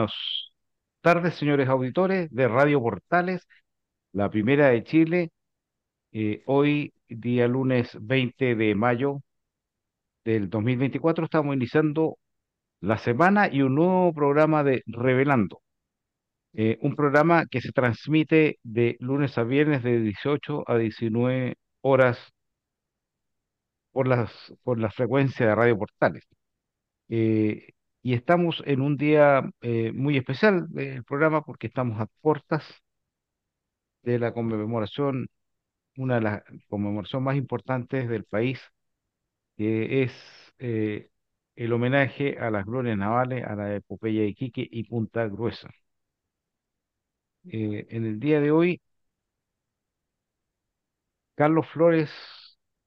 Buenas tardes, señores auditores de Radio Portales, la primera de Chile. Eh, hoy, día lunes 20 de mayo del 2024, estamos iniciando la semana y un nuevo programa de Revelando. Eh, un programa que se transmite de lunes a viernes de 18 a 19 horas por las, por la frecuencia de Radio Portales. Eh, y estamos en un día eh, muy especial del programa porque estamos a puertas de la conmemoración, una de las conmemoraciones más importantes del país, que es eh, el homenaje a las glorias navales, a la epopeya de Iquique y Punta Gruesa. Eh, en el día de hoy, Carlos Flores,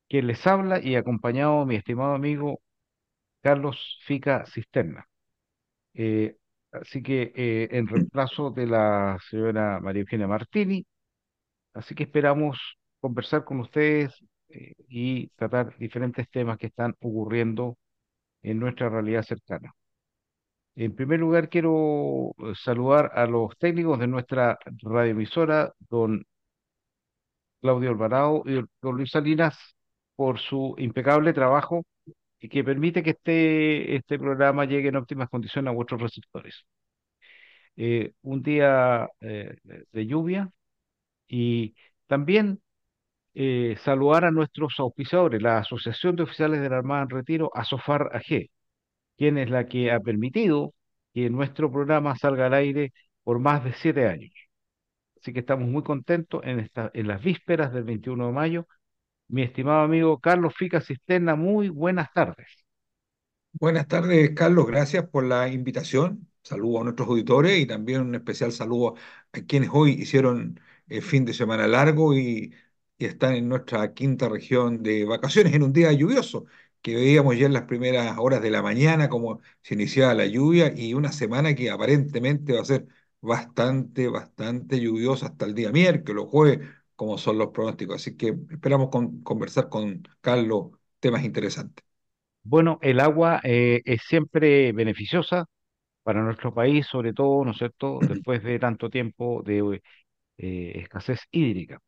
quien les habla y acompañado mi estimado amigo Carlos Fica Cisterna. Eh, así que eh, en reemplazo de la señora María Eugenia Martini, así que esperamos conversar con ustedes eh, y tratar diferentes temas que están ocurriendo en nuestra realidad cercana. En primer lugar, quiero saludar a los técnicos de nuestra radioemisora, don Claudio Alvarado y don Luis Salinas, por su impecable trabajo que permite que este, este programa llegue en óptimas condiciones a vuestros receptores. Eh, un día eh, de lluvia y también eh, saludar a nuestros auspiciadores, la Asociación de Oficiales de la Armada en Retiro, ASOFAR AG, quien es la que ha permitido que nuestro programa salga al aire por más de siete años. Así que estamos muy contentos en, esta, en las vísperas del 21 de mayo mi estimado amigo Carlos Fica Cisterna. Muy buenas tardes. Buenas tardes, Carlos. Gracias por la invitación. Saludo a nuestros auditores y también un especial saludo a quienes hoy hicieron el fin de semana largo y, están en nuestra quinta región de vacaciones en un día lluvioso que veíamos ya en las primeras horas de la mañana como se iniciaba la lluvia y una semana que aparentemente va a ser bastante, bastante lluviosa hasta el día miércoles, jueves, como son los pronósticos. Así que esperamos conversar con Carlos temas interesantes. Bueno, el agua eh, es siempre beneficiosa para nuestro país, sobre todo, ¿no es cierto?, después de tanto tiempo de eh, escasez hídrica.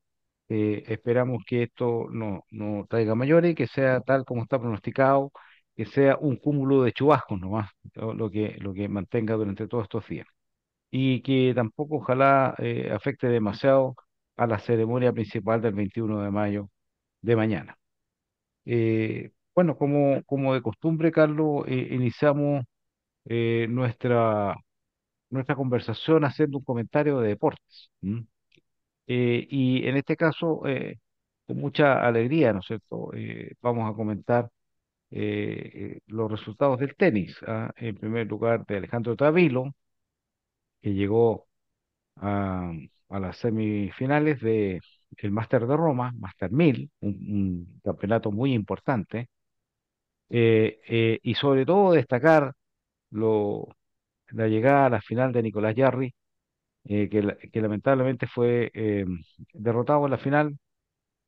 Eh, esperamos que esto no, no traiga mayores, que sea tal como está pronosticado, que sea un cúmulo de chubascos nomás, lo que, lo que mantenga durante todos estos días. Y que tampoco ojalá afecte demasiado a la ceremonia principal del 21 de mayo de mañana. Eh, bueno, como, como de costumbre, Carlos, eh, iniciamos eh, nuestra, nuestra conversación haciendo un comentario de deportes. y en este caso, con mucha alegría, ¿no es cierto? vamos a comentar los resultados del tenis. ¿ah? En primer lugar, de Alejandro Tavilo, que llegó a, a las semifinales de el Master de Roma, Master 1000, un, campeonato muy importante, eh, eh, y sobre todo destacar lo, la llegada a la final de Nicolás Jarry, eh, que, que, lamentablemente fue em, derrotado en la final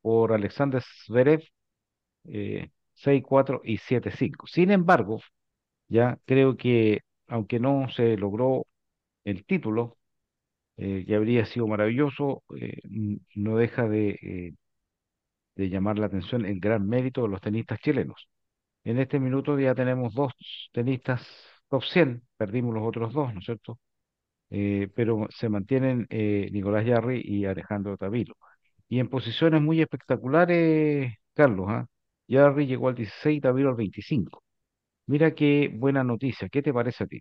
por Alexander Zverev 6-4 y 7-5. Sin embargo, ya creo que aunque no se logró el título, eh, que habría sido maravilloso, eh, no deja de, eh, de, llamar la atención el gran mérito de los tenistas chilenos. En este minuto ya tenemos dos tenistas top 100, perdimos los otros dos, ¿no es cierto? pero se mantienen Nicolás Yarri y Alejandro Tavilo. Y en posiciones muy espectaculares, Carlos, ¿ah? llegó al 16 y Tavilo al 25. Mira qué buena noticia. ¿Qué te parece a ti?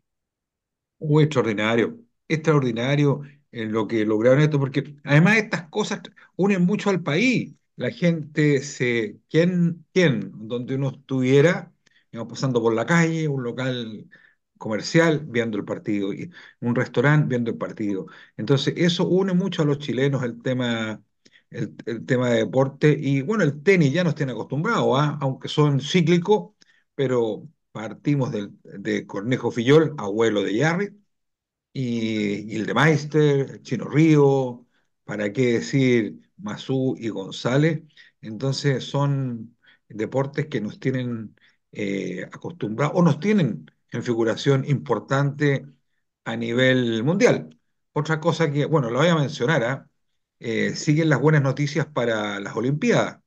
Muy extraordinario, extraordinario en lo que lograron esto, porque además estas cosas unen mucho al país. La gente se. ¿Quién? ¿Quién? Donde uno estuviera, digamos, pasando por la calle, un local comercial viendo el partido, y un restaurante viendo el partido. Entonces, eso une mucho a los chilenos el tema, el, tema de deporte. Y bueno, el tenis ya nos tiene acostumbrados, ¿ah? aunque son cíclicos, pero partimos de Cornejo Fillol, abuelo de Jarry, y, Gildemeister, el de Chino Río, para qué decir Mazú y González. Entonces son deportes que nos tienen eh, acostumbrados o nos tienen en figuración importante a nivel mundial. Otra cosa que, bueno, lo voy a mencionar, ¿ah? eh, siguen las buenas noticias para las Olimpiadas.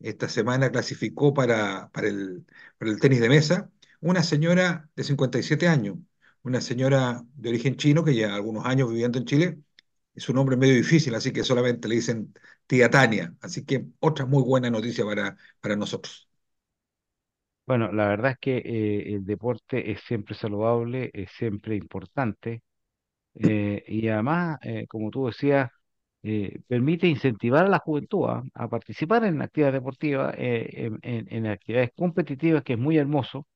Esta semana clasificó para, para, el, para el tenis de mesa una señora de 57 años, una señora de origen chino que ya algunos años viviendo en Chile. Es un hombre medio difícil, así que solamente le dicen tía Tania. Así que otra muy buena noticia para, para nosotros. Bueno, la verdad es que eh, el deporte es siempre saludable, es siempre importante eh, y además, eh, como tú decías, permite incentivar a la juventud ¿ah? a, participar en actividades deportivas, en, en actividades competitivas, que es muy hermoso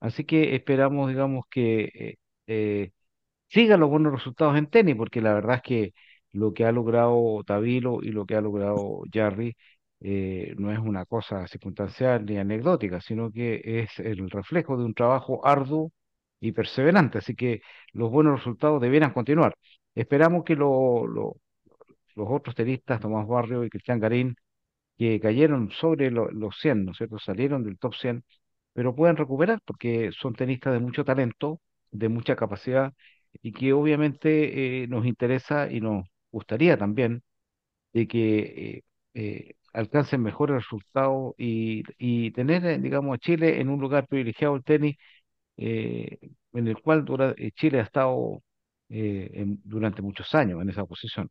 Así que esperamos, digamos, que eh, eh, sigan los buenos resultados en tenis, porque la verdad es que lo que ha logrado Tavilo y lo que ha logrado Jarry eh, no es una cosa circunstancial ni anecdótica, sino que es el reflejo de un trabajo arduo y perseverante. Así que los buenos resultados debieran continuar. Esperamos que los otros tenistas, Tomás Barrio y Cristian Garín, que cayeron sobre los 100, ¿no es cierto? Salieron del top 100 pero puedan recuperar porque son tenistas de mucho talento, de mucha capacidad y que obviamente eh, nos interesa y nos gustaría también de que eh, eh, alcancen mejores resultados y, y tener, digamos, a Chile en un lugar privilegiado el tenis, en el cual Chile ha estado durante muchos años en esa posición.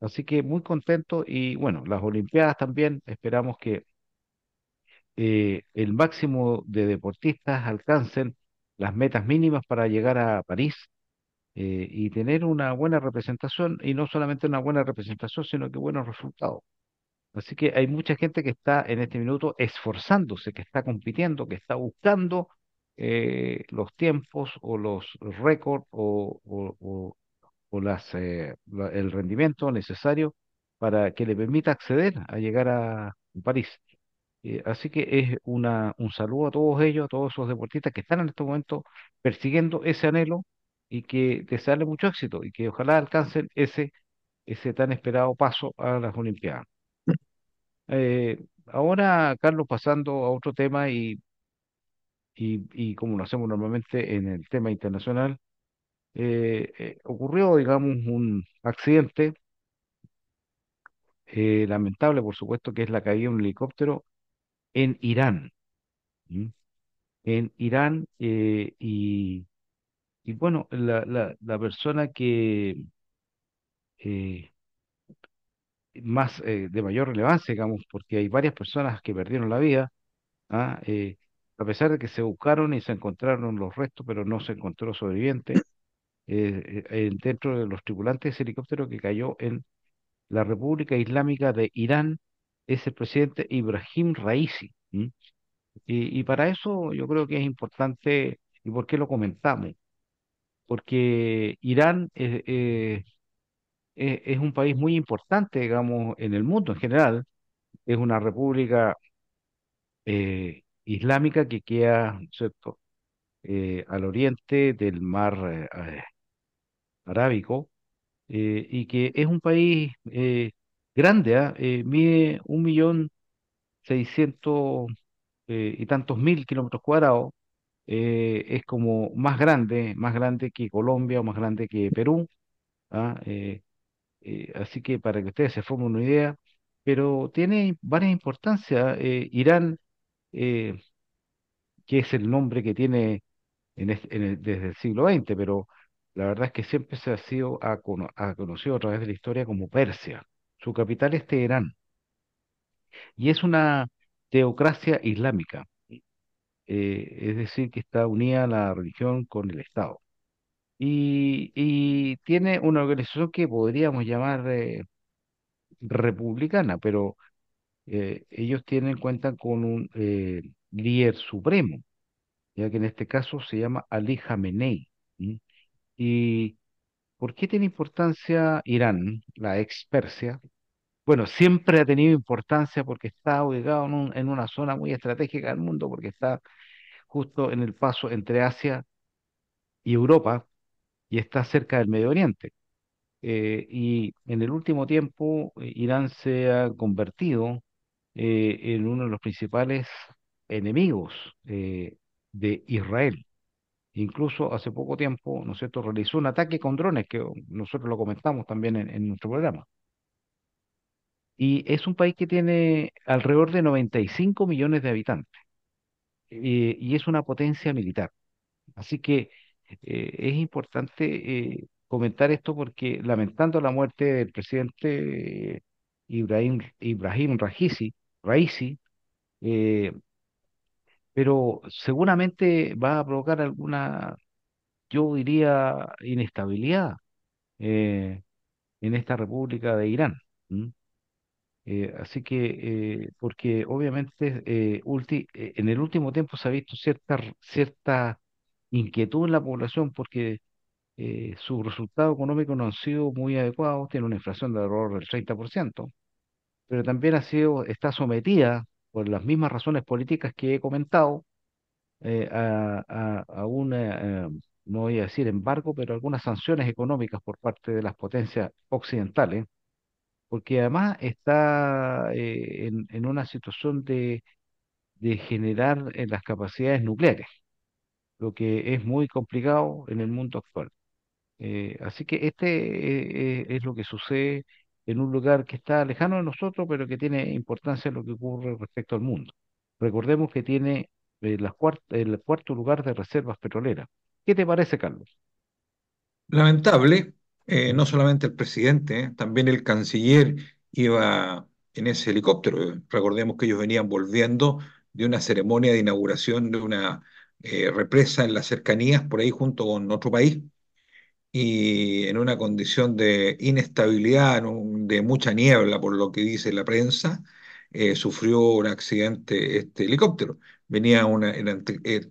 Así que muy contento y bueno, las Olimpiadas también, esperamos que eh, el máximo de deportistas alcancen las metas mínimas para llegar a París eh, y tener una buena representación, y no solamente una buena representación, sino que buenos resultados. Así que hay mucha gente que está en este minuto esforzándose, que está compitiendo, que está buscando eh, los tiempos o los récords o, las, el rendimiento necesario para que le permita acceder a llegar a París. Eh, así que es una, un saludo a todos ellos, a todos esos deportistas que están en este momento persiguiendo ese anhelo y que desearle mucho éxito y que ojalá alcancen ese, ese tan esperado paso a las Olimpiadas. Eh, ahora, Carlos, pasando a otro tema y, y, como lo hacemos normalmente en el tema internacional, eh, ocurrió, digamos, un accidente lamentable, por supuesto, que es la caída de un helicóptero en Irán. En Irán, eh, y, y, bueno, la, la, la persona que eh, más eh, de mayor relevancia, digamos, porque hay varias personas que perdieron la vida, ¿ah? a pesar de que se buscaron y se encontraron los restos, pero no se encontró sobreviviente, dentro de los tripulantes de helicóptero que cayó en la República Islámica de Irán es el presidente Ibrahim Raisi. Y, para eso yo creo que es importante, ¿y por qué lo comentamos? Porque Irán es, eh, un país muy importante, digamos, en el mundo en general. Es una república eh, islámica que queda, ¿cierto?, eh, al oriente del mar Arábico y que es un país grande, ¿ah? eh, mide un millón seiscientos eh, y tantos mil kilómetros cuadrados, eh, es como más grande, más grande que Colombia o más grande que Perú, ¿ah? así que para que ustedes se formen una idea, pero tiene varias importancias. ¿ah? Irán, que es el nombre que tiene desde el siglo XX, pero la verdad es que siempre se ha sido conocido a través de la historia como Persia. Su capital es Teherán y es una teocracia islámica, eh, es decir, que está unida la religión con el Estado. Y, tiene una organización que podríamos llamar eh, republicana, pero eh, ellos tienen cuenta con un líder supremo, ya que en este caso se llama Ali Jamenei ¿Y por qué tiene importancia Irán, la ex Persia? bueno, siempre ha tenido importancia porque está ubicado en, una zona muy estratégica del mundo, porque está justo en el paso entre Asia y Europa y está cerca del Medio Oriente. Eh, y en el último tiempo eh, Irán se ha convertido eh, en uno de los principales enemigos de Israel. Incluso hace poco tiempo, ¿no es cierto?, realizó un ataque con drones, que nosotros lo comentamos también en nuestro programa. Y es un país que tiene alrededor de 95 millones de habitantes eh, y es una potencia militar. Así que eh, es importante eh, comentar esto porque lamentando la muerte del presidente Ibrahim, Ibrahim Raisi, pero seguramente va a provocar alguna, yo diría, inestabilidad en esta República de Irán. Eh, así que, eh, porque obviamente eh, en el último tiempo se ha visto cierta, cierta inquietud en la población porque sus resultados económicos no han sido muy adecuados, tiene una inflación de alrededor del 30%, pero también ha sido, está sometida por las mismas razones políticas que he comentado a, a, a, una, no voy a decir embargo, pero algunas sanciones económicas por parte de las potencias occidentales porque además está eh, en, una situación de, generar en eh, las capacidades nucleares, lo que es muy complicado en el mundo actual. Eh, así que este es, lo que sucede en un lugar que está lejano de nosotros, pero que tiene importancia en lo que ocurre respecto al mundo. Recordemos que tiene el cuarto lugar de reservas petroleras. ¿Qué te parece, Carlos? Lamentable, eh, no solamente el presidente, también el canciller iba en ese helicóptero. Recordemos que ellos venían volviendo de una ceremonia de inauguración de una eh, represa en las cercanías, por ahí junto con otro país, y en una condición de inestabilidad, de mucha niebla, por lo que dice la prensa, eh, sufrió un accidente este helicóptero. Venía una,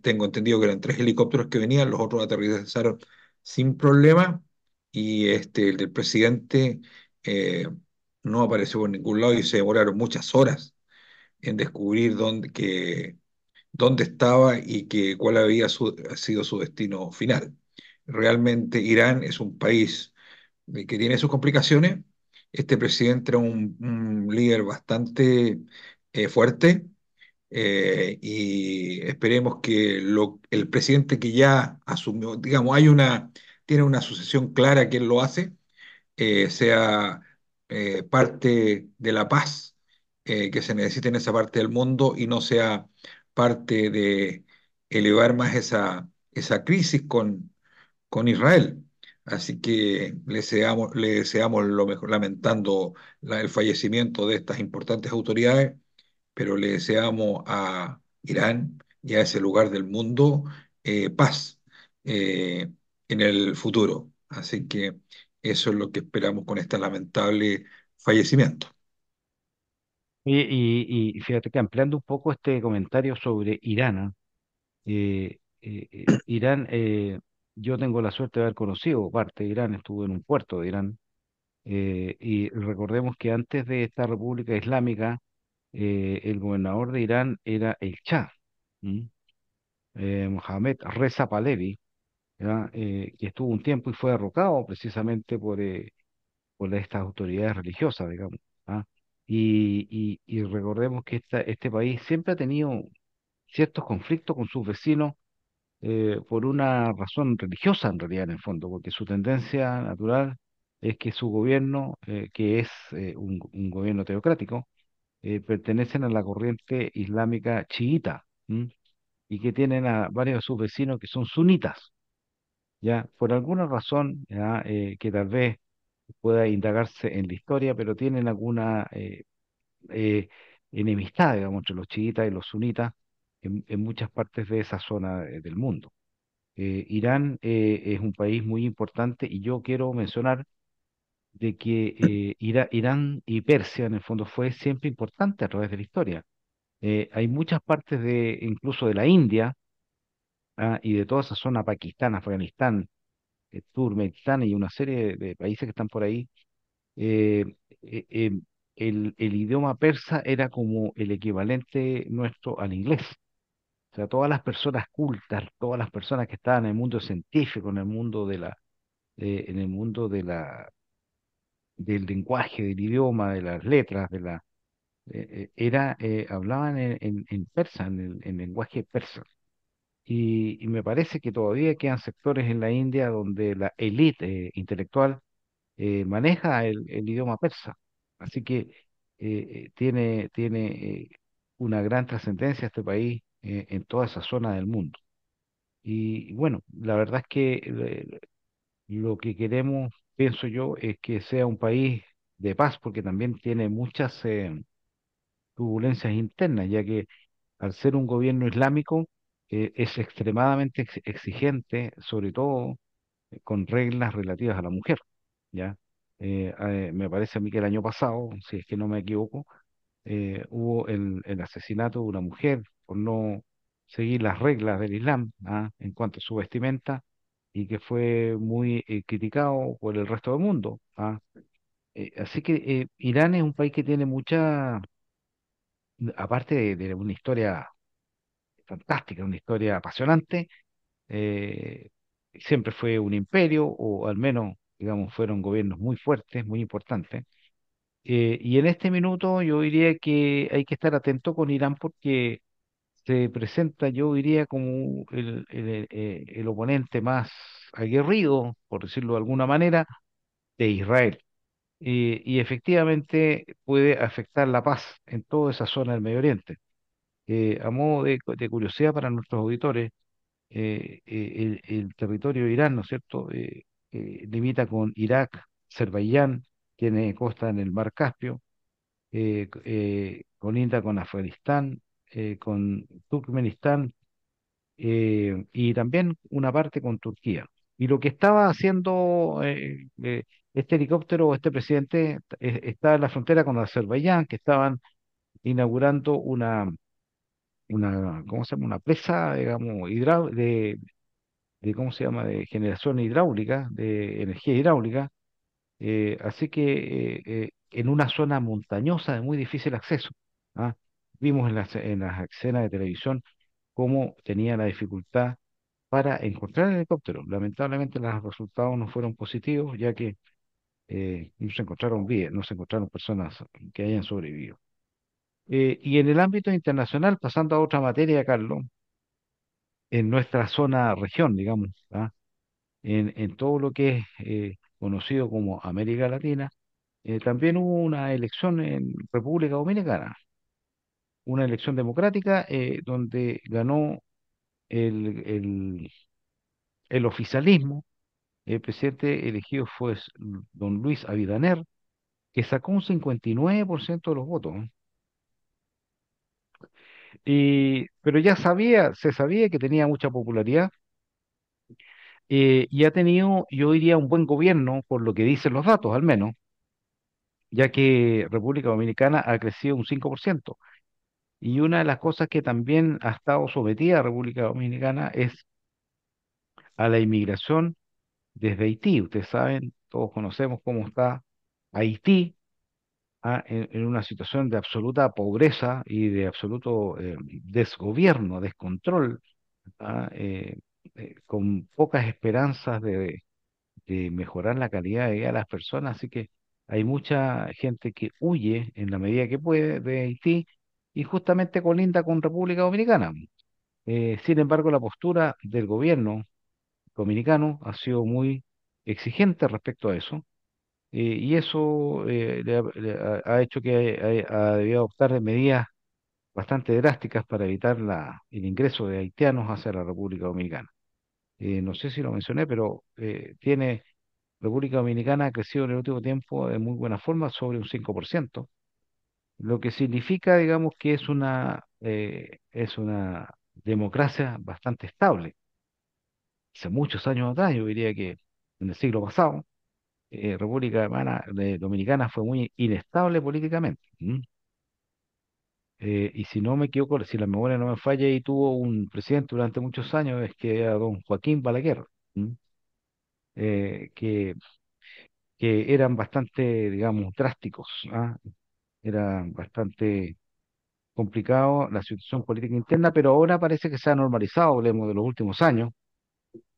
tengo entendido que eran tres helicópteros que venían, los otros aterrizaron sin problema, y este, el del presidente eh, no apareció por ningún lado y se demoraron muchas horas en descubrir dónde, que, dónde estaba y que, cuál había su, ha sido su destino final. Realmente Irán es un país eh, que tiene sus complicaciones. Este presidente era un, líder bastante eh, fuerte y esperemos que lo, el presidente que ya asumió, digamos, hay una tiene una sucesión clara quien lo hace, eh, sea eh, parte de la paz eh, que se necesita en esa parte del mundo y no sea parte de elevar más esa, esa crisis con, con Israel. Así que le deseamos, le deseamos lo mejor, lamentando la, el fallecimiento de estas importantes autoridades, pero le deseamos a Irán y a ese lugar del mundo paz en el futuro. Así que eso es lo que esperamos con este lamentable fallecimiento. Y, fíjate que ampliando un poco este comentario sobre Irán, ¿ah? eh, eh, eh, Irán, yo tengo la suerte de haber conocido parte de Irán, estuve en un puerto de Irán, y recordemos que antes de esta República Islámica, el gobernador de Irán era el Shah, Mohamed Reza Pahlavi, que eh, estuvo un tiempo y fue derrocado precisamente por, eh, por estas autoridades religiosas, digamos. Y, y, recordemos que este país siempre ha tenido ciertos conflictos con sus vecinos eh, por una razón religiosa en realidad en el fondo, porque su tendencia natural es que su gobierno, que es un, gobierno teocrático, pertenecen a la corriente islámica chiita y que tienen a varios de sus vecinos que son sunitas ya por alguna razón eh, que tal vez pueda indagarse en la historia, pero tienen alguna eh, eh, enemistad, digamos, entre los chiitas y los sunitas en, muchas partes de esa zona del mundo. Irán es un país muy importante y yo quiero mencionar de que Irán y Persia en el fondo fue siempre importante a través de la historia. hay muchas partes de incluso de la India ¿ah? y de toda esa zona, Pakistán, Afganistán, eh, Turkmenistán y una serie de países que están por ahí, eh, eh, em, el, idioma persa era como el equivalente nuestro al inglés. O sea, todas las personas cultas, todas las personas que estaban en el mundo científico, en el mundo de la, en el mundo de la, del lenguaje, del idioma, de las letras, de la, era, hablaban en, persa, en el en lenguaje persa. Y, me parece que todavía quedan sectores en la India donde la élite eh, intelectual eh, maneja el, idioma persa. Así que eh, tiene, tiene una gran trascendencia este país en toda esa zona del mundo. Y bueno, la verdad es que lo que queremos, pienso yo, es que sea un país de paz, porque también tiene muchas turbulencias internas, ya que al ser un gobierno islámico, eh, es extremadamente exigente, sobre todo eh, con reglas relativas a la mujer, ¿ya? Eh, me parece a mí que el año pasado, si es que no me equivoco, hubo el, asesinato de una mujer por no seguir las reglas del Islam ¿ah? en cuanto a su vestimenta y que fue muy criticado por el resto del mundo. ¿ah? así que Irán es un país que tiene mucha, aparte de, una historia fantástica, una historia apasionante. Eh, siempre fue un imperio, o al menos, digamos, fueron gobiernos muy fuertes, muy importantes. Eh, y en este minuto yo diría que hay que estar atento con Irán porque se presenta, yo diría, como el, eh, oponente más aguerrido, por decirlo de alguna manera, de Israel. y efectivamente puede afectar la paz en toda esa zona del Medio Oriente a modo de, curiosidad para nuestros auditores, eh, eh, el, territorio de Irán, ¿no es cierto?, eh, limita con Irak, Azerbaiyán, tiene costa en el Mar Caspio, colinda con Afganistán, con Turkmenistán y también una parte con Turquía. Y lo que estaba haciendo este helicóptero, o este presidente, está en la frontera con Azerbaiyán, que estaban inaugurando una, una, ¿cómo Una presa, digamos, de, de, ¿cómo se llama? De generación hidráulica, de energía hidráulica. Eh, así que eh, eh, en una zona montañosa de muy difícil acceso. ¿ah? Vimos en las, en las escenas de televisión cómo tenía la dificultad para encontrar el helicóptero. Lamentablemente los resultados no fueron positivos, ya que no se encontraron vidas, no se encontraron personas que hayan sobrevivido. Eh, y en el ámbito internacional, pasando a otra materia, Carlos, en nuestra zona región, digamos, ¿ah? en, todo lo que es eh, conocido como América Latina, eh, también hubo una elección en República Dominicana, una elección democrática donde ganó el, el oficialismo. El presidente elegido fue don Luis Avidaner, que sacó un 59% de los votos. Y, pero ya sabía, se sabía que tenía mucha popularidad eh, y ha tenido, yo diría, un buen gobierno, por lo que dicen los datos al menos, ya que República Dominicana ha crecido un 5%. Y una de las cosas que también ha estado sometida a República Dominicana es a la inmigración desde Haití. Ustedes saben, todos conocemos cómo está Haití en, una situación de absoluta pobreza y de absoluto eh, desgobierno, descontrol, ¿ah? eh, eh, con pocas esperanzas de, de, mejorar la calidad de vida de las personas. Así que hay mucha gente que huye en la medida que puede de Haití y justamente colinda con República Dominicana. sin embargo, la postura del gobierno dominicano ha sido muy exigente respecto a eso eh, y eso eh, ha, hecho que eh, ha, debido adoptar medidas bastante drásticas para evitar la, el ingreso de haitianos hacia la República Dominicana. no sé si lo mencioné, pero tiene República Dominicana ha crecido en el último tiempo de muy buena forma, sobre un 5%, lo que significa, digamos, que es una, es una democracia bastante estable. Hace muchos años atrás, yo diría que en el siglo pasado, eh, república eh, Dominicana fue muy inestable políticamente. Eh, y si no me equivoco, si la memoria no me falla, y tuvo un presidente durante muchos años, es que era don Joaquín Balaguer, que, que eran bastante, digamos, drásticos, ¿ah? era bastante complicado la situación política interna, pero ahora parece que se ha normalizado, hablemos de los últimos años,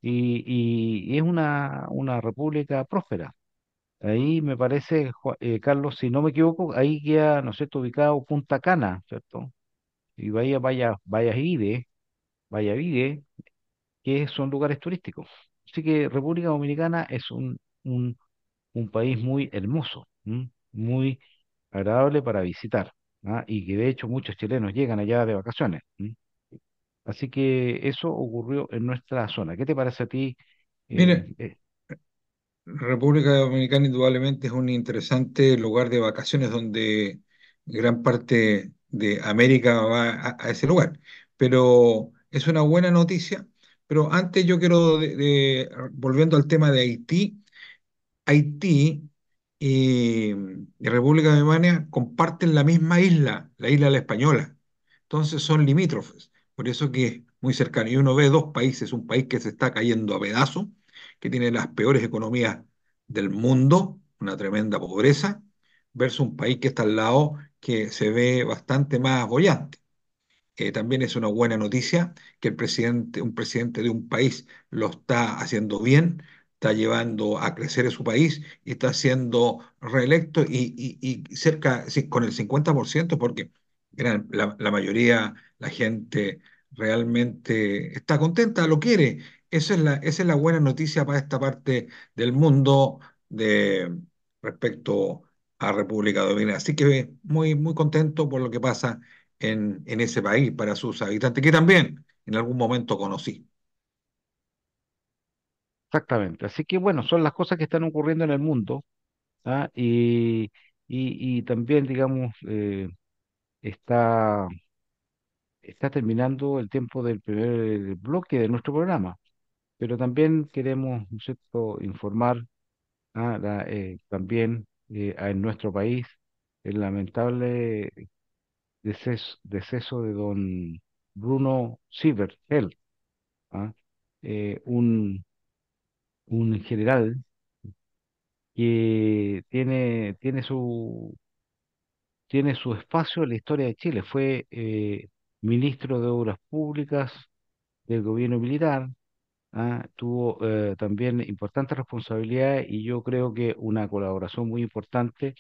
y, y es una, una república próspera. Ahí me parece, eh, Carlos, si no me equivoco, ahí queda, no sé, ubicado Punta Cana, ¿cierto? Y vaya, vaya, vaya Vive, vaya que son lugares turísticos. Así que República Dominicana es un, un, país muy hermoso, muy agradable para visitar, ¿ah? Y que de hecho muchos chilenos llegan allá de vacaciones. Así que eso ocurrió en nuestra zona. ¿Qué te parece a ti? Eh, eh? República Dominicana indudablemente es un interesante lugar de vacaciones donde gran parte de América va a, ese lugar. Pero es una buena noticia. Pero antes yo quiero, volviendo al tema de Haití, Haití y, República Dominicana comparten la misma isla, la isla la Española. Entonces son limítrofes. Por eso que es muy cercano. Y uno ve dos países, un país que se está cayendo a pedazos que tiene las peores economías del mundo, una tremenda pobreza, versus un país que está al lado que se ve bastante más bollante. Eh, también es una buena noticia que el presidente, un presidente de un país lo está haciendo bien, está llevando a crecer su país y está siendo reelecto y, cerca con el 50%, porque la, la, mayoría, la gente realmente está contenta, lo quiere esa es la, es la buena noticia para esta parte del mundo de, respecto a República Dominicana. Así que muy, muy contento por lo que pasa en, en ese país para sus habitantes, que también en algún momento conocí. Exactamente. Así que bueno, son las cosas que están ocurriendo en el mundo. ¿ah? Y, también, digamos, eh, está, está terminando el tiempo del primer bloque de nuestro programa pero también queremos, informar ¿ah? eh, también eh, en nuestro país el lamentable deceso, de don Bruno él, ¿ah? eh, un, un general que tiene, tiene, su, tiene su espacio en la historia de Chile. Fue ministro de Obras Públicas del gobierno militar, Ah, tuvo eh, también importantes responsabilidades y yo creo que una colaboración muy importante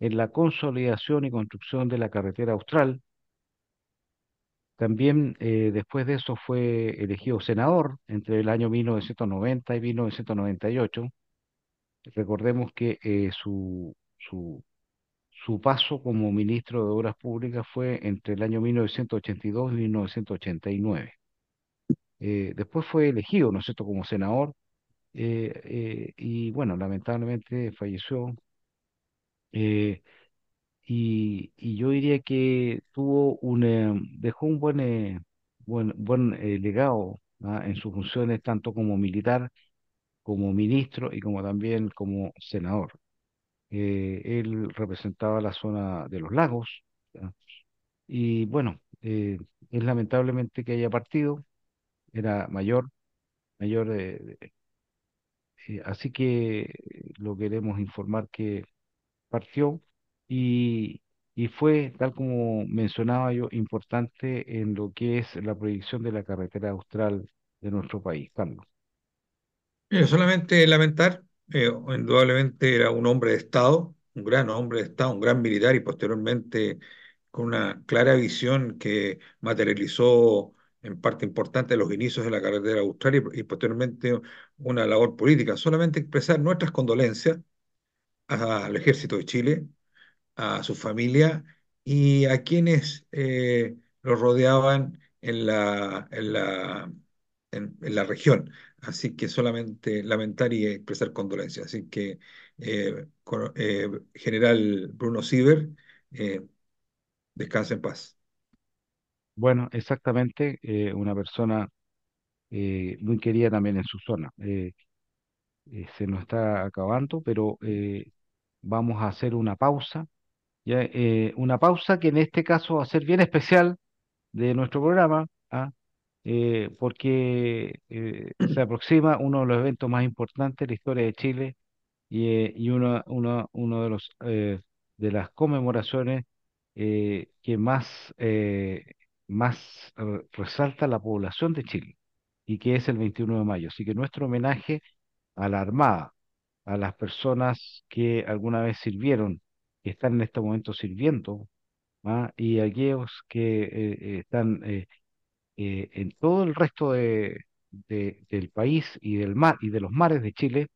en la consolidación y construcción de la carretera austral. También eh, después de eso fue elegido senador entre el año 1990 y 1998. Recordemos que eh, su, su, su paso como ministro de Obras Públicas fue entre el año 1982 y 1989. Eh, después fue elegido, ¿no es cierto?, como senador. Eh, eh, y bueno, lamentablemente falleció. Y, yo diría que tuvo un, dejó un buen, buen, legado ¿ah? en sus funciones, tanto como militar, como ministro y como también como senador. él representaba la zona de los lagos y bueno, es lamentablemente que haya partido, era mayor, mayor. Eh, así que lo queremos informar que partió y, fue, tal como mencionaba yo, importante en lo que es la proyección de la carretera austral de nuestro país. Carlos. solamente lamentar, eh, indudablemente era un hombre de Estado, un gran hombre de Estado, un gran militar y posteriormente con una clara visión que materializó en parte importante de los inicios de la carretera austral y, posteriormente una labor política. Solamente expresar nuestras condolencias al ejército de Chile, a su familia y a quienes eh, los rodeaban en la, en la, en, la región. Así que solamente lamentar y expresar condolencias. Así que, eh, eh, general Bruno Sieber, eh, descansa en paz. Bueno, exactamente, eh, una persona eh, muy querida también en su zona. Eh, se nos está acabando, pero vamos a hacer una pausa, ya, una pausa que en este caso va a ser bien especial de nuestro programa, ¿ah? porque se aproxima uno de los eventos más importantes de la historia de Chile y, uno, uno, de los de las conmemoraciones que más eh, más resalta la población de Chile y que es el 21 de mayo. Así que nuestro homenaje a la Armada, a las personas que alguna vez sirvieron, que están en este momento sirviendo, ¿ah? y a aquellos que eh, están eh, eh, en todo el resto del país y del mar y de los mares de Chile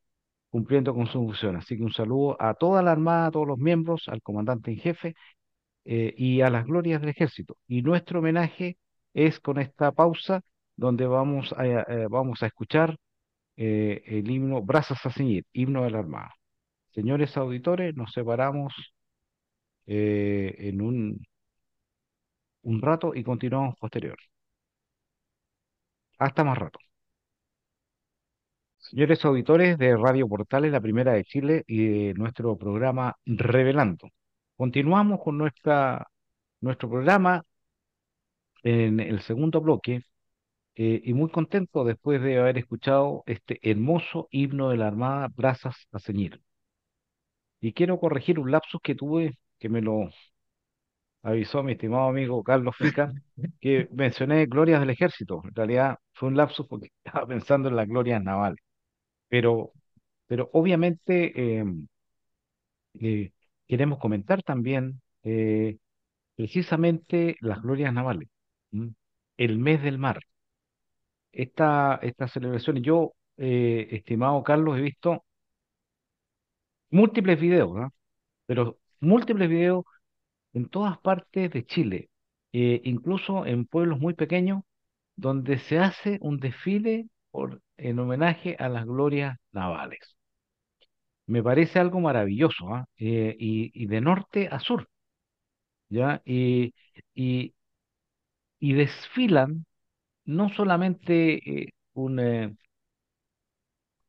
cumpliendo con su función. Así que un saludo a toda la Armada, a todos los miembros, al comandante en jefe eh, y a las glorias del ejército. Y nuestro homenaje es con esta pausa donde vamos a, eh, vamos a escuchar eh, el himno Brazas a ceñir, himno de la Armada. Señores auditores, nos separamos en un, un rato y continuamos posterior. Hasta más rato. Señores auditores de Radio Portales, la primera de Chile, y de nuestro programa Revelando. Continuamos con nuestra, nuestro programa en el segundo bloque eh, y muy contento después de haber escuchado este hermoso himno de la Armada Brazas a ceñir. Y quiero corregir un lapsus que tuve, que me lo avisó mi estimado amigo Carlos Fica, que mencioné glorias del ejército. En realidad fue un lapsus porque estaba pensando en la gloria naval Pero, pero obviamente... Eh, eh, queremos comentar también eh, precisamente las glorias navales, el mes del mar. Esta esta celebración, yo, eh, estimado Carlos, he visto múltiples videos, ¿ah? pero múltiples videos en todas partes de Chile, eh, incluso en pueblos muy pequeños, donde se hace un desfile en homenaje a las glorias navales me parece algo maravilloso, ¿ah? eh, y, de norte a sur, ¿ya? Y, y, desfilan no solamente eh, un, eh,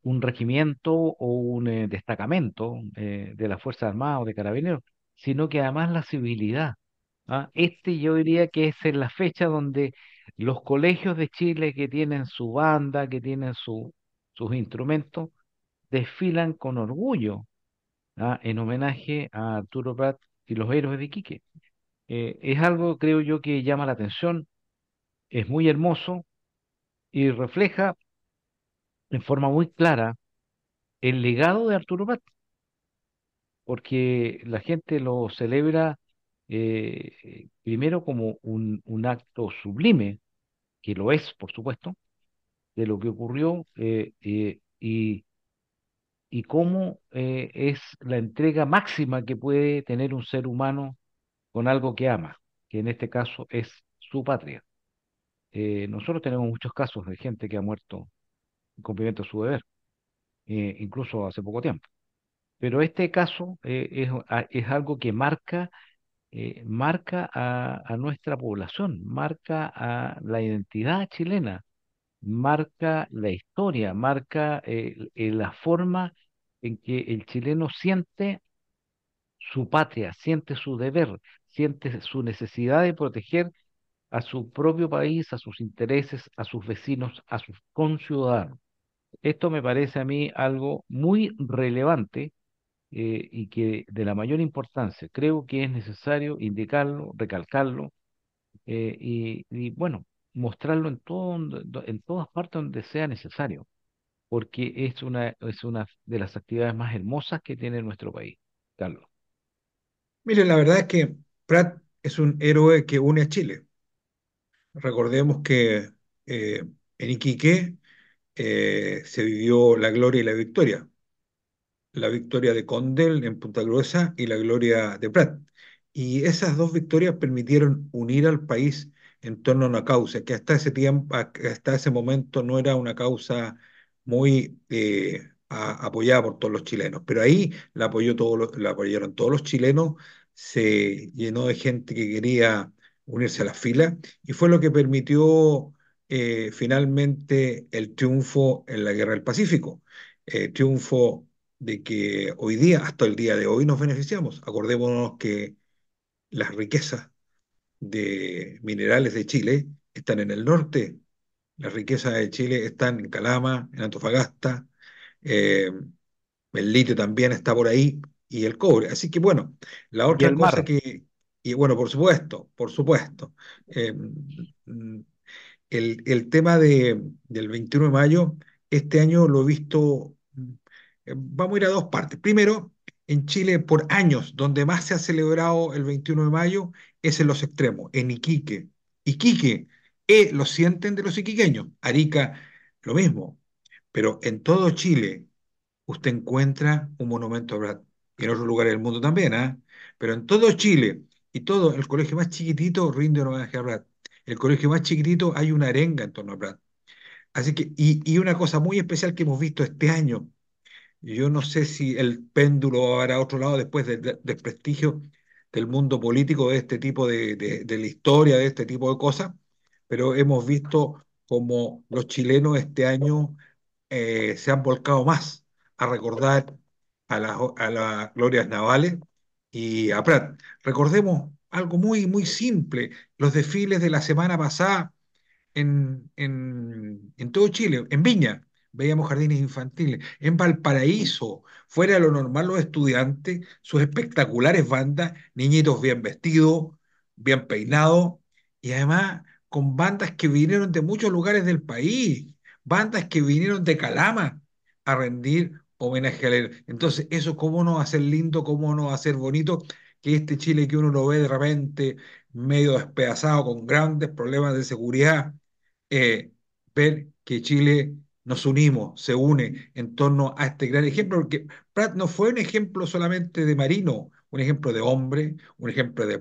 un regimiento o un destacamento de la Fuerza Armada o de Carabineros, sino que además la civilidad. ¿ah? Este yo diría que es la fecha donde los colegios de Chile que tienen su banda, que tienen su, sus instrumentos, desfilan con orgullo ¿ah? en homenaje a Arturo Prat y los héroes de Quique. Eh, es algo, creo yo, que llama la atención, es muy hermoso y refleja en forma muy clara el legado de Arturo Prat, porque la gente lo celebra eh, eh, primero como un, acto sublime, que lo es, por supuesto, de lo que ocurrió y y cómo eh, es la entrega máxima que puede tener un ser humano con algo que ama, que en este caso es su patria. Eh, nosotros tenemos muchos casos de gente que ha muerto en cumplimiento de su deber, eh, incluso hace poco tiempo. Pero este caso ah, es, algo que marca, marca a nuestra población, marca a la identidad chilena marca la historia, marca eh, eh, la forma en que el chileno siente su patria, siente su deber, siente su necesidad de proteger a su propio país, a sus intereses, a sus vecinos, a sus conciudadanos. Esto me parece a mí algo muy relevante eh, y que de la mayor importancia. Creo que es necesario indicarlo, recalcarlo y bueno, mostrarlo en, todas partes donde sea necesario, porque es una, de las actividades más hermosas que tiene nuestro país. Carlos. Miren, la verdad es que Prat es un héroe que une a Chile. Recordemos que eh, en Iquique eh, se vivió la gloria y la victoria. La victoria de Condel en Punta Gruesa y la gloria de Prat. Y esas dos victorias permitieron unir al país en torno a una causa, que hasta ese tiempo, hasta ese momento no era una causa muy eh, apoyada por todos los chilenos. Pero ahí la, apoyó la apoyaron todos los chilenos, se llenó de gente que quería unirse a la fila y fue lo que permitió eh, finalmente el triunfo en la Guerra del Pacífico, eh, triunfo de que hoy día, hasta el día de hoy, nos beneficiamos. Acordémonos que las riquezas de minerales de Chile están en el norte, las riquezas de Chile están en Calama, en Antofagasta, eh, el litio también está por ahí y el cobre. Así que bueno, la otra cosa que, y bueno, por supuesto, por supuesto, eh, el, tema del 21 de mayo, este año lo he visto, eh, vamos a ir a dos partes. Primero, en Chile por años, donde más se ha celebrado el 21 de mayo es en los extremos, en Iquique. Iquique, eh, lo sienten de los iquiqueños, Arica lo mismo, pero en todo Chile usted encuentra un monumento a Brad, en otros lugares del mundo también, ¿ah? Pero en todo Chile y todo el colegio más chiquitito rinde un homenaje a Brad. El colegio más chiquitito hay una arenga en torno a Brad. Así que, y, una cosa muy especial que hemos visto este año, yo no sé si el péndulo va a otro lado después del prestigio del mundo político, de este tipo de, de, la historia, de este tipo de cosas, pero hemos visto como los chilenos este año eh, se han volcado más a recordar a las a la glorias navales y a Recordemos algo muy, muy simple, los desfiles de la semana pasada en, en, en todo Chile, en Viña veíamos jardines infantiles. En Valparaíso, fuera de lo normal, los estudiantes, sus espectaculares bandas, niñitos bien vestidos, bien peinados, y además con bandas que vinieron de muchos lugares del país, bandas que vinieron de Calama a rendir homenaje a él. Entonces, eso cómo no va a ser lindo, cómo no va a ser bonito, que este Chile que uno lo ve de repente medio despedazado, con grandes problemas de seguridad, eh, ver que Chile nos unimos, se une en torno a este gran ejemplo, porque Pratt no fue un ejemplo solamente de marino, un ejemplo de hombre, un ejemplo de,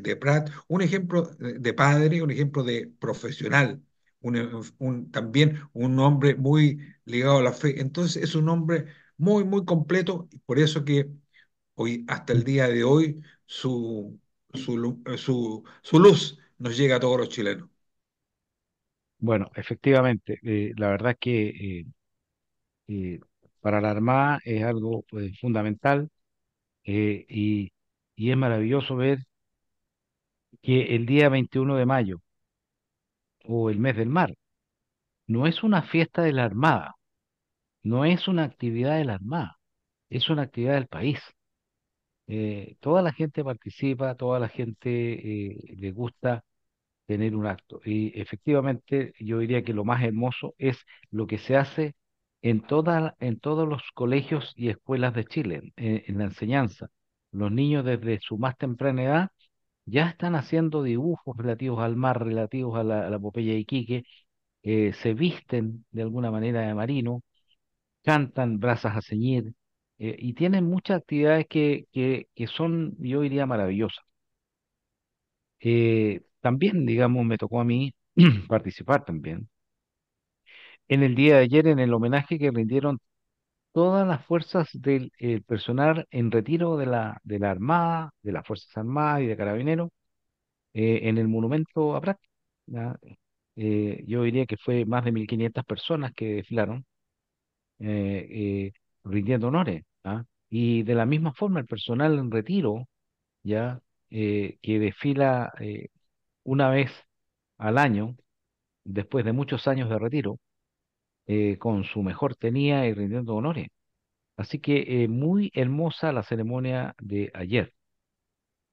de, Pratt, un ejemplo de padre, un ejemplo de profesional, un, también un hombre muy ligado a la fe. Entonces es un hombre muy, muy completo, y por eso que hoy, hasta el día de hoy, su, su, su luz nos llega a todos los chilenos. Bueno, efectivamente, eh, la verdad es que eh, eh, para la Armada es algo fundamental y, es maravilloso ver que el día 21 de mayo o el mes del mar no es una fiesta de la Armada, no es una actividad de la Armada, es una actividad del país. toda la gente participa, toda la gente le gusta tener un acto. Y efectivamente yo diría que lo más hermoso es lo que se hace en, toda, en todos los colegios y escuelas de Chile, en, la enseñanza. Los niños desde su más temprana edad ya están haciendo dibujos relativos al mar, relativos a la, a Popeya de Iquique, eh, se visten de alguna manera de marino, cantan brasas a ceñir, eh, y tienen muchas actividades que, que, son, yo diría, maravillosas. Eh, también, digamos, me tocó a mí participar también. En el día de ayer, en el homenaje que rindieron todas las fuerzas del eh, personal en retiro de la, de la Armada, de las Fuerzas Armadas y de Carabineros, eh, en el monumento a Prat. Eh, yo diría que fue más de 1.500 personas que desfilaron rindiendo honores. Y de la misma forma, el personal en retiro, ya que desfila una vez al año, después de muchos años de retiro, eh, con su mejor tenía y rindiendo honores. Así que eh, muy hermosa la ceremonia de ayer.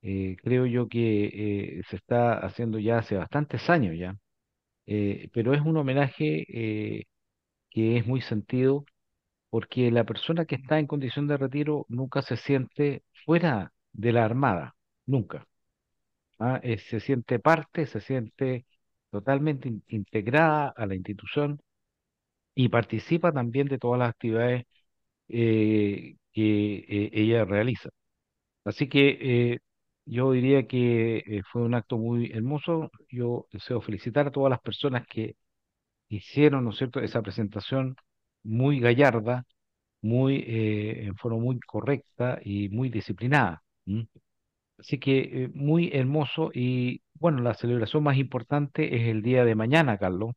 Eh, creo yo que se está haciendo ya hace bastantes años ya, pero es un homenaje que es muy sentido porque la persona que está en condición de retiro nunca se siente fuera de la armada, nunca. ¿ah? Eh, se siente parte, se siente totalmente integrada a la institución y participa también de todas las actividades eh, que eh, ella realiza. Así que yo diría que fue un acto muy hermoso. Yo deseo felicitar a todas las personas que hicieron, ¿no es cierto?, esa presentación muy gallarda, muy, en forma muy correcta y muy disciplinada. Así que eh, muy hermoso y bueno, la celebración más importante es el día de mañana, Carlos,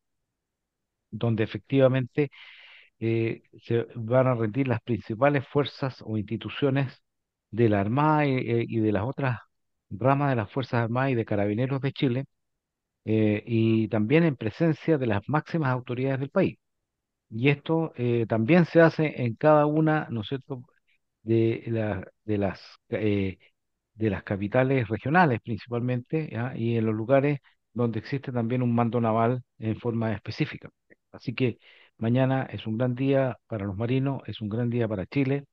donde efectivamente eh, se van a rendir las principales fuerzas o instituciones de la Armada eh, y, de las otras ramas de las Fuerzas Armadas y de Carabineros de Chile, y también en presencia de las máximas autoridades del país. Y esto también se hace en cada una, ¿no es cierto?, de, de las de las capitales regionales principalmente y en los lugares donde existe también un mando naval en forma específica. Así que mañana es un gran día para los marinos, es un gran día para Chile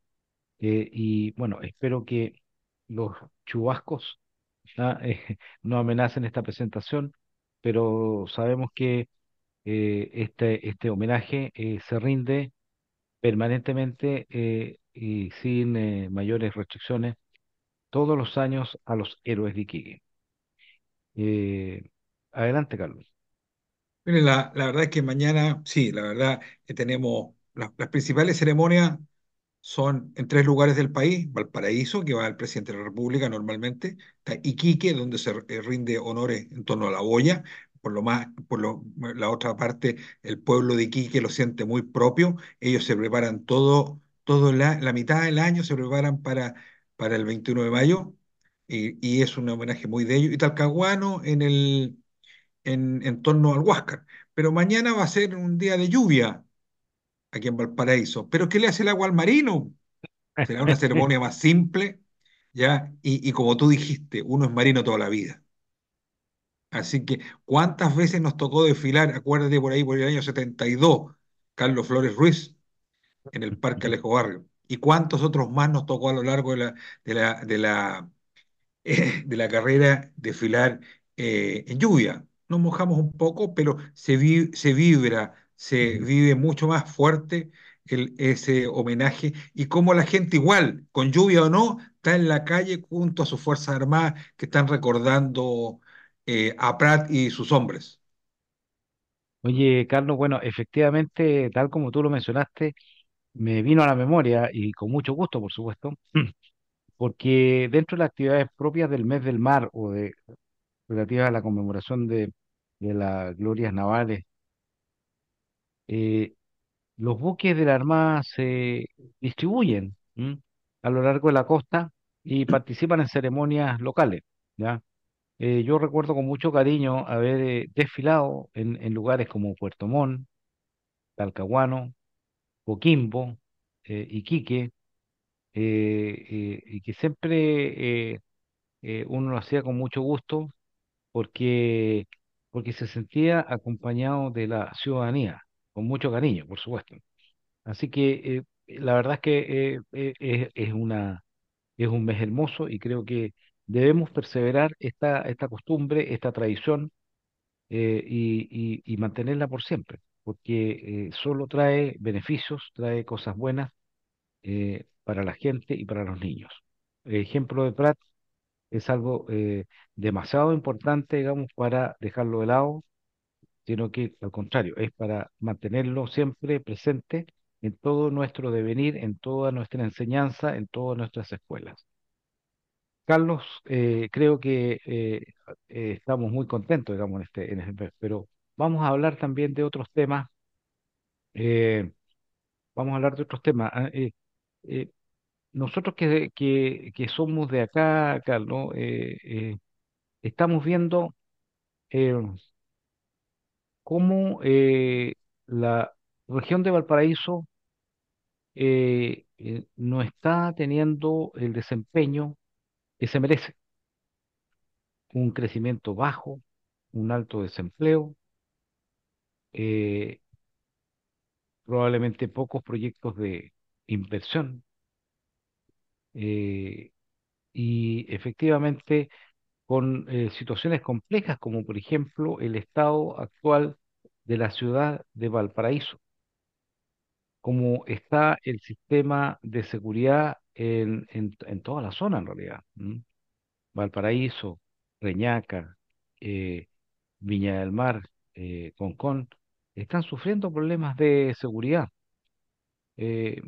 eh, y bueno, espero que los chubascos eh, no amenacen esta presentación, pero sabemos que eh, este, este homenaje se rinde permanentemente y sin mayores restricciones todos los años a los héroes de Iquique. Eh, adelante, Carlos. la, la, verdad es que mañana, sí, la verdad que tenemos las, principales ceremonias son en tres lugares del país, Valparaíso, que va el presidente de la República normalmente, Iquique, donde se eh, rinde honores en torno a la boya, por lo más, por lo, la otra parte, el pueblo de Iquique lo siente muy propio, ellos se preparan todo, todo la, la mitad del año se preparan para para el 21 de mayo y, es un homenaje muy de ellos. Y Talcahuano en, el, en, torno al Huáscar. Pero mañana va a ser un día de lluvia aquí en Valparaíso. Pero ¿qué le hace el agua al marino? Será una ceremonia más simple, ¿ya? Y, y, como tú dijiste, uno es marino toda la vida. Así que, ¿cuántas veces nos tocó desfilar? Acuérdate por ahí, por el año 72, Carlos Flores Ruiz, en el Parque Alejo Barrio y cuántos otros más nos tocó a lo largo de la, de la, de la, eh, de la carrera desfilar eh, en lluvia. Nos mojamos un poco, pero se, se vibra, se vive mucho más fuerte ese homenaje y cómo la gente igual, con lluvia o no, está en la calle junto a sus Fuerzas Armadas que están recordando eh, a Pratt y sus hombres. Oye, Carlos, bueno, efectivamente, tal como tú lo mencionaste, me vino a la memoria, y con mucho gusto, por supuesto, porque dentro de las actividades propias del mes del mar o de relativas a la conmemoración de, de las glorias navales, eh, los buques de la Armada se distribuyen a lo largo de la costa y participan en ceremonias locales. ¿ya? Eh, yo recuerdo con mucho cariño haber eh, desfilado en, en, lugares como Puerto Montt, Talcahuano, Coquimbo, y eh, Quique eh, eh, y que siempre uno lo hacía con mucho gusto porque, porque se sentía acompañado de la ciudadanía, con mucho cariño, por supuesto. Así que la verdad es que es, es un mes hermoso y creo que debemos perseverar esta, esta costumbre, esta tradición y, mantenerla por siempre porque eh, solo trae beneficios, trae cosas buenas eh, para la gente y para los niños. El ejemplo de Pratt es algo eh, demasiado importante, digamos, para dejarlo de lado, sino que al contrario, es para mantenerlo siempre presente en todo nuestro devenir, en toda nuestra enseñanza, en todas nuestras escuelas. Carlos, creo que estamos muy contentos, digamos, en este, en este, pero Vamos a hablar también de otros temas. Eh, vamos a hablar de otros temas. Ah, eh, eh, nosotros que, que, somos de acá, Carlos, estamos viendo cómo la región de Valparaíso no está teniendo el desempeño que se merece. Un crecimiento bajo, un alto desempleo, eh, probablemente pocos proyectos de inversión. Eh, y efectivamente con eh, situaciones complejas como por ejemplo el estado actual de la ciudad de Valparaíso, como está el sistema de seguridad en, toda la zona en realidad. Valparaíso, Reñaca, Viña del Mar, Concón, están sufriendo problemas de seguridad. Eh,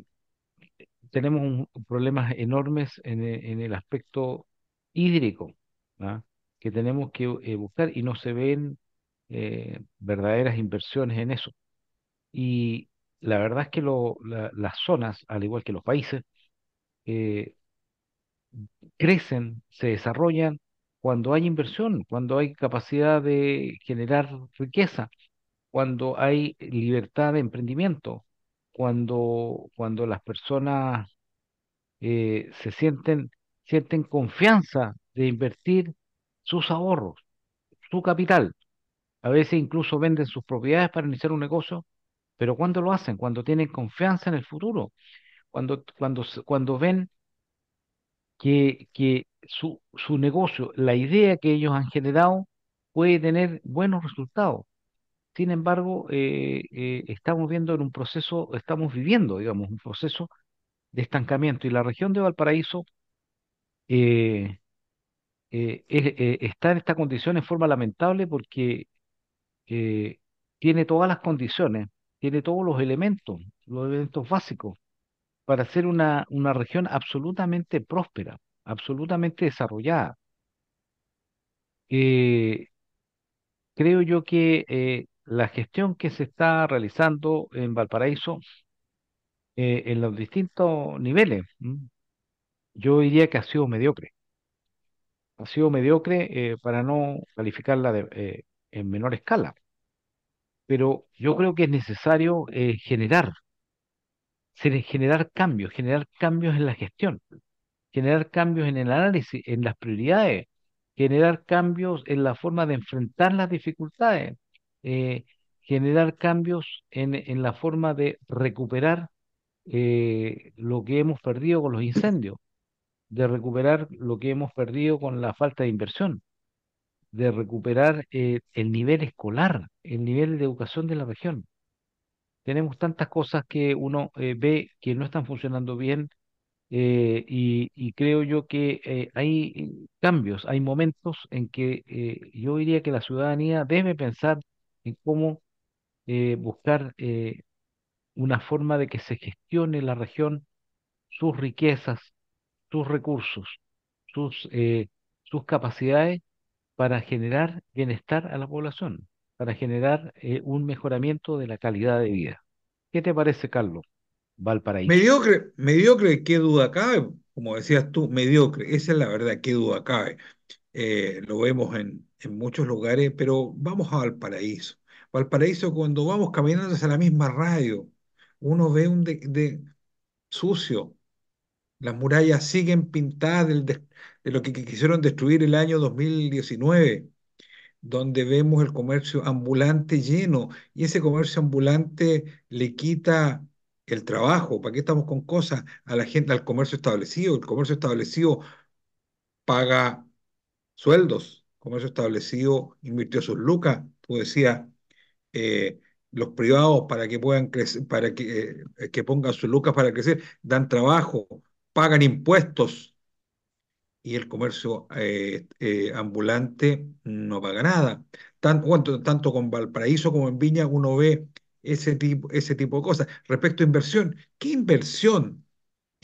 tenemos problemas enormes e, en, el aspecto hídrico, ¿ah? que tenemos que eh, buscar y no se ven eh, verdaderas inversiones en eso. Y la verdad es que las zonas, al igual que los países, crecen, se desarrollan cuando hay inversión, cuando hay capacidad de generar riqueza cuando hay libertad de emprendimiento, cuando, cuando las personas eh, se sienten, sienten confianza de invertir sus ahorros, su capital. A veces incluso venden sus propiedades para iniciar un negocio, pero cuando lo hacen? Cuando tienen confianza en el futuro, cuando, cuando, cuando ven que, que su, su negocio, la idea que ellos han generado, puede tener buenos resultados. Sin embargo, eh, eh, estamos viendo en un proceso, estamos viviendo, digamos, un proceso de estancamiento. Y la región de Valparaíso eh, está en esta condición en forma lamentable porque tiene todas las condiciones, tiene todos los elementos, los elementos básicos para ser una, una región absolutamente próspera, absolutamente desarrollada. creo yo que la gestión que se está realizando en Valparaíso eh, en los distintos niveles, yo diría que ha sido mediocre. Ha sido mediocre eh, para no calificarla eh, en menor escala. Pero yo creo que es necesario generar, generar cambios, generar cambios en la gestión, generar cambios en el análisis, en las prioridades, generar cambios en la forma de enfrentar las dificultades eh, generar cambios en, la forma de recuperar eh, lo que hemos perdido con los incendios, de recuperar lo que hemos perdido con la falta de inversión, de recuperar eh, el nivel escolar, el nivel de educación de la región. Tenemos tantas cosas que uno ve que no están funcionando bien y, y, creo yo que hay cambios, hay momentos en que yo diría que la ciudadanía debe pensar en cómo eh, buscar eh, una forma de que se gestione la región sus riquezas, sus recursos, sus, eh, sus capacidades para generar bienestar a la población, para generar un mejoramiento de la calidad de vida. ¿Qué te parece, Carlos? Valparaíso. Mediocre, mediocre, qué duda cabe, como decías tú, mediocre, esa es la verdad, qué duda cabe. Eh, lo vemos en, muchos lugares, pero vamos a Valparaíso. Valparaíso, cuando vamos caminando hacia la misma radio, uno ve un de, sucio. Las murallas siguen pintadas de, lo que, quisieron destruir el año 2019 donde vemos el comercio ambulante lleno y ese comercio ambulante le quita el trabajo, ¿para qué estamos con cosas? A la gente, al comercio establecido, el comercio establecido paga sueldos, comercio establecido invirtió sus lucas, tú decías, eh, los privados para que puedan crecer, para que, eh, que pongan sus lucas para crecer, dan trabajo, pagan impuestos y el comercio eh, ambulante no paga nada. Tanto, tanto con Valparaíso como en Viña uno ve ese tipo, ese tipo de cosas. Respecto a inversión, ¿qué inversión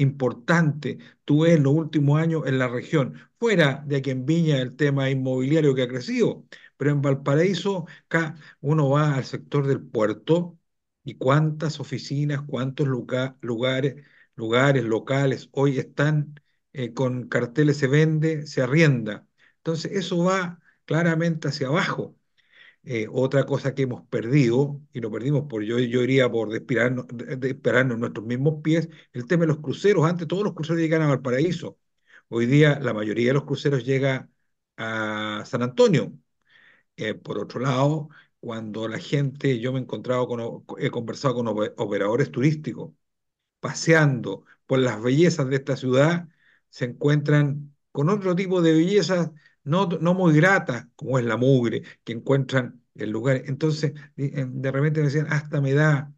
importante tú ves en los últimos años en la región, fuera de aquí en Viña el tema inmobiliario que ha crecido, pero en Valparaíso acá uno va al sector del puerto y cuántas oficinas, cuántos lugares, lugares locales hoy están eh, con carteles se vende, se arrienda. Entonces eso va claramente hacia abajo. Eh, otra cosa que hemos perdido, y lo perdimos por, yo, yo iría por despirarnos en nuestros mismos pies, el tema de los cruceros. Antes todos los cruceros llegaban al paraíso. Hoy día la mayoría de los cruceros llega a San Antonio. Eh, por otro lado, cuando la gente, yo me he encontrado con, he conversado con operadores turísticos, paseando por las bellezas de esta ciudad, se encuentran con otro tipo de bellezas no, muy grata, como es la mugre, que encuentran el lugar. Entonces, em, de repente me decían, hasta me da,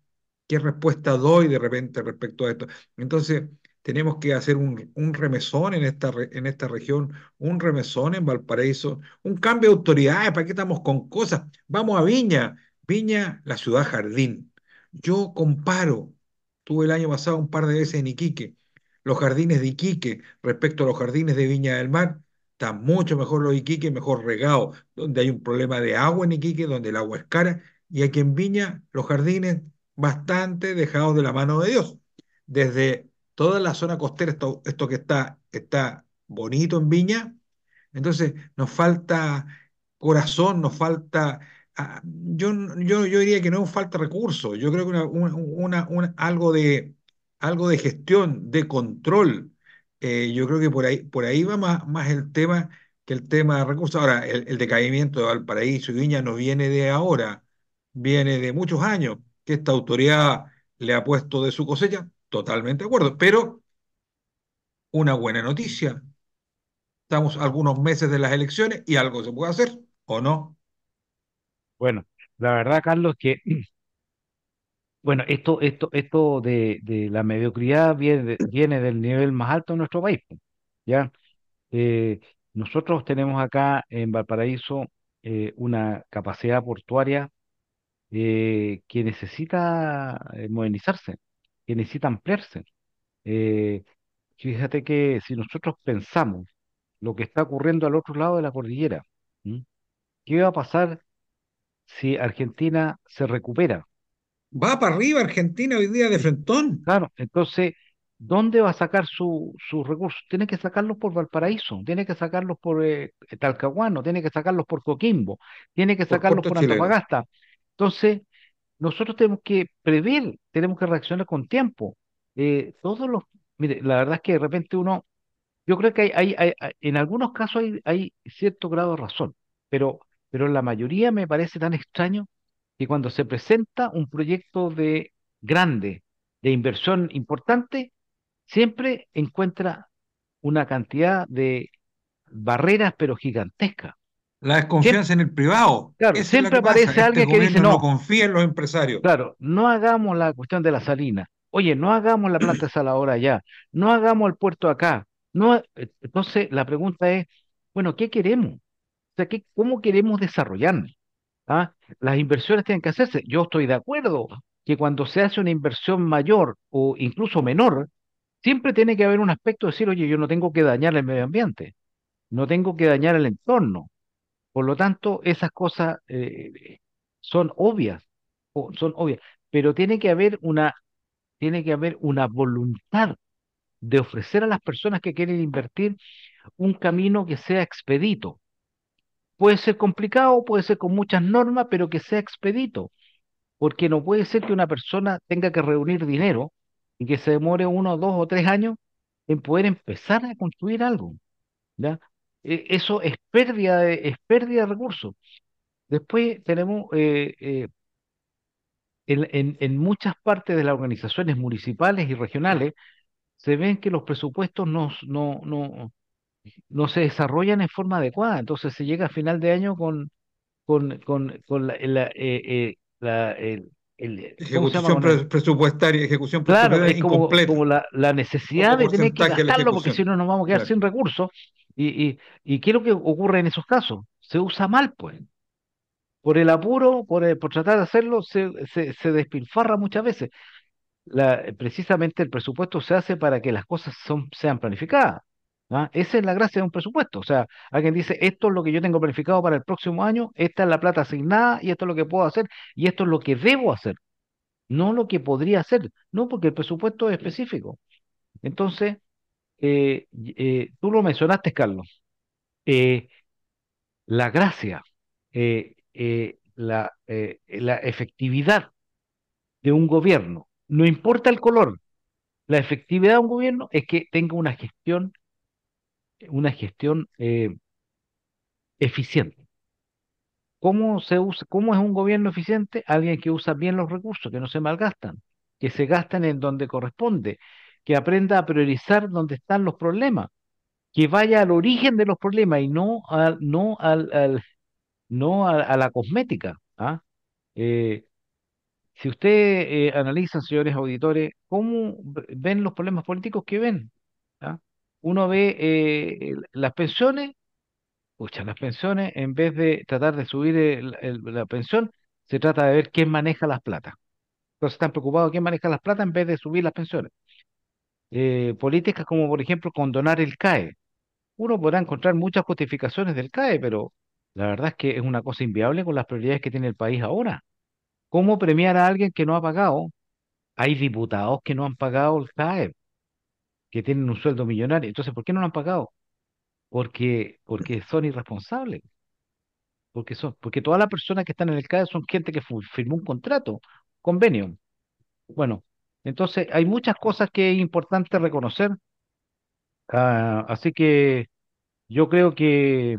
¿qué respuesta doy de repente respecto a esto? Entonces, tenemos que hacer un, remesón en esta, en esta región, un remesón en Valparaíso, un cambio de autoridades, ¿para qué estamos con cosas? Vamos a Viña, Viña, la ciudad jardín. Yo comparo, tuve el año pasado un par de veces en Iquique, los jardines de Iquique respecto a los jardines de Viña del Mar, está mucho mejor los Iquique, mejor regado, donde hay un problema de agua en Iquique, donde el agua es cara, y aquí en Viña los jardines bastante dejados de la mano de Dios. Desde toda la zona costera, esto, esto que está, está bonito en Viña, entonces nos falta corazón, nos falta... Ah, yo, yo, yo diría que no falta recursos, yo creo que una, una, algo, de, algo de gestión, de control, eh, yo creo que por ahí, por ahí va más, más el tema que el tema de recursos. Ahora, el, el decaimiento de Valparaíso y Viña no viene de ahora, viene de muchos años que esta autoridad le ha puesto de su cosecha. Totalmente de acuerdo, pero una buena noticia. Estamos algunos meses de las elecciones y algo se puede hacer, ¿o no? Bueno, la verdad, Carlos, que Bueno, esto, esto, esto de, de la mediocridad viene, viene, del nivel más alto de nuestro país. ¿ya? Eh, nosotros tenemos acá en Valparaíso eh, una capacidad portuaria eh, que necesita modernizarse, que necesita ampliarse. fíjate que si nosotros pensamos lo que está ocurriendo al otro lado de la cordillera, ¿qué va a pasar si Argentina se recupera? Va para arriba Argentina hoy día de Fentón Claro, entonces, ¿dónde va a sacar sus recursos? Tiene que sacarlos por Valparaíso, tiene que sacarlos por eh, Talcahuano, tiene que sacarlos por Coquimbo, tiene que sacarlos por Antofagasta. Entonces, nosotros tenemos que prever, tenemos que reaccionar con tiempo. Eh, todos los, mire, la verdad es que de repente uno, yo creo que hay, hay, en algunos casos hay, hay, cierto grado de razón, pero, pero la mayoría me parece tan extraño cuando se presenta un proyecto de grande, de inversión importante, siempre encuentra una cantidad de barreras, pero gigantesca. La desconfianza en el privado. Claro, siempre aparece este alguien que dice no. No en los empresarios. Claro, no hagamos la cuestión de la salina. Oye, no hagamos la planta saladora allá. No hagamos el puerto acá. No, eh, entonces la pregunta es, bueno, ¿qué queremos? O sea, ¿qué, ¿cómo queremos desarrollarnos? ¿ah? Las inversiones tienen que hacerse. Yo estoy de acuerdo que cuando se hace una inversión mayor o incluso menor, siempre tiene que haber un aspecto de decir, oye, yo no tengo que dañar el medio ambiente, no tengo que dañar el entorno. Por lo tanto, esas cosas eh, son obvias, son obvias, pero tiene que haber una, tiene que haber una voluntad de ofrecer a las personas que quieren invertir un camino que sea expedito. Puede ser complicado, puede ser con muchas normas, pero que sea expedito, porque no puede ser que una persona tenga que reunir dinero y que se demore uno, dos o tres años en poder empezar a construir algo. ¿ya? E, eso es pérdida de, pérdida de recursos. Después tenemos eh, eh, en, muchas partes de las organizaciones municipales y regionales se ven que los presupuestos no, no, no se desarrollan en forma adecuada. Entonces se llega a final de año con, con, con, con la, la, eh, eh, ejecución presupuestaria, ejecución claro, es como, la, necesidad de tener que gastarlo porque si no nos vamos a quedar sin recursos. Y, y, qué lo que ocurre en esos casos? Se usa mal, pues. Por el apuro, por, eh, por tratar de hacerlo, se, se, se despilfarra muchas veces. La, precisamente el presupuesto se hace para que las cosas son, sean planificadas. ¿ah? Esa es la gracia de un presupuesto. O sea, alguien dice, esto es lo que yo tengo planificado para el próximo año, esta es la plata asignada y esto es lo que puedo hacer y esto es lo que debo hacer. No lo que podría hacer, no porque el presupuesto es específico. Entonces, eh, eh, tú lo mencionaste, Carlos. Eh, la gracia, la, la efectividad de un gobierno, no importa el color, la efectividad de un gobierno es que tenga una gestión una gestión eh, eficiente. ¿Cómo, se usa, ¿Cómo es un gobierno eficiente? Alguien que usa bien los recursos, que no se malgastan, que se gastan en donde corresponde, que aprenda a priorizar donde están los problemas, que vaya al origen de los problemas y no, a, no, al, no a, la cosmética. ¿ah? Eh, si usted analizan, eh, analiza, señores auditores, cómo ven los problemas políticos que ven, ¿ah? uno ve eh, las pensiones, escuchan las pensiones, en vez de tratar de subir la pensión, se trata de ver quién maneja las plata. Entonces están preocupados de quién maneja las plata en vez de subir las pensiones. Eh, políticas como, por ejemplo, condonar el CAE. Uno podrá encontrar muchas justificaciones del CAE, pero la verdad es que es una cosa inviable con las prioridades que tiene el país ahora. ¿Cómo premiar a alguien que no ha pagado? Hay diputados que no han pagado el CAE que tienen un sueldo millonario. Entonces, ¿por qué no lo han pagado? Porque, porque son irresponsables. Porque, son, porque todas las personas que están en el CAE son gente que firmó un contrato, convenio. Bueno, entonces hay muchas cosas que es importante reconocer. Ah, así que yo creo que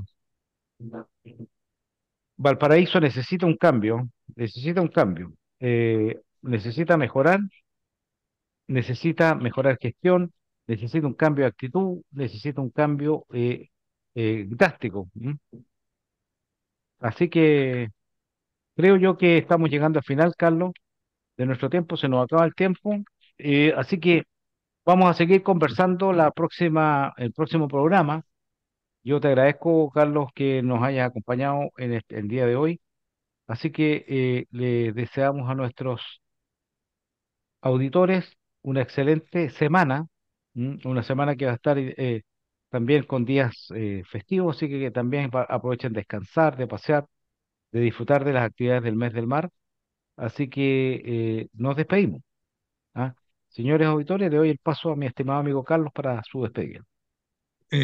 Valparaíso necesita un cambio, necesita un cambio, eh, necesita mejorar, necesita mejorar gestión, necesita un cambio de actitud, necesita un cambio eh, eh drástico. Así que creo yo que estamos llegando al final, Carlos, de nuestro tiempo, se nos acaba el tiempo, eh, así que vamos a seguir conversando la próxima, el próximo programa. Yo te agradezco, Carlos, que nos hayas acompañado en el día de hoy. Así que eh, le deseamos a nuestros auditores una excelente semana Mm, una semana que va a estar eh, eh, también con días eh, festivos, así que, también aprovechen de descansar, de pasear, de disfrutar de las actividades del mes del mar. Así que nos despedimos. ¿ah? Señores auditores, le doy el paso a mi estimado amigo Carlos para su despedida.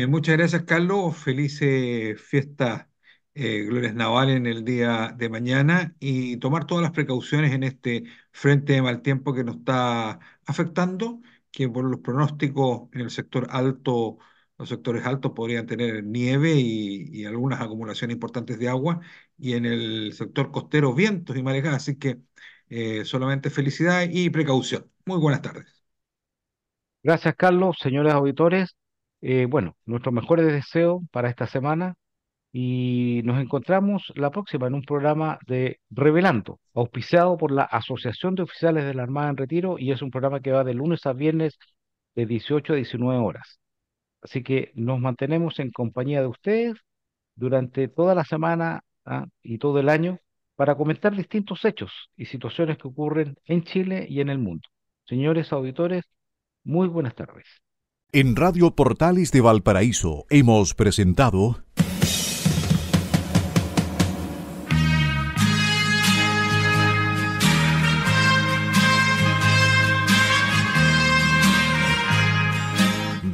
muchas gracias, Carlos. Felices fiestas, eh, Glorias Navales en el día de mañana y tomar todas las precauciones en este frente de mal tiempo que nos está afectando que por los pronósticos en el sector alto, los sectores altos podrían tener nieve y, algunas acumulaciones importantes de agua, y en el sector costero vientos y marejadas. Así que eh, solamente felicidad y precaución. Muy buenas tardes. Gracias, Carlos. Señores auditores, eh, bueno, nuestros mejores deseos para esta semana y nos encontramos la próxima en un programa de Revelando, auspiciado por la Asociación de Oficiales de la Armada en Retiro y es un programa que va de lunes a viernes de 18 a 19 horas. Así que nos mantenemos en compañía de ustedes durante toda la semana ¿ah? y todo el año para comentar distintos hechos y situaciones que ocurren en Chile y en el mundo. Señores auditores, muy buenas tardes. En Radio Portales de Valparaíso hemos presentado